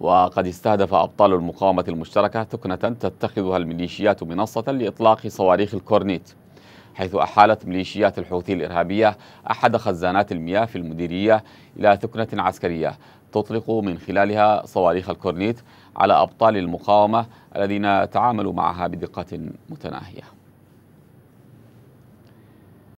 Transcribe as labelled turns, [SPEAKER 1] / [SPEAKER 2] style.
[SPEAKER 1] وقد استهدف أبطال المقاومة المشتركة تكنة تتخذها الميليشيات منصة لإطلاق صواريخ الكورنيت حيث أحالت ميليشيات الحوثي الإرهابية أحد خزانات المياه في المديرية إلى تكنة عسكرية تطلق من خلالها صواريخ الكورنيت على أبطال المقاومة الذين تعاملوا معها بدقة متناهية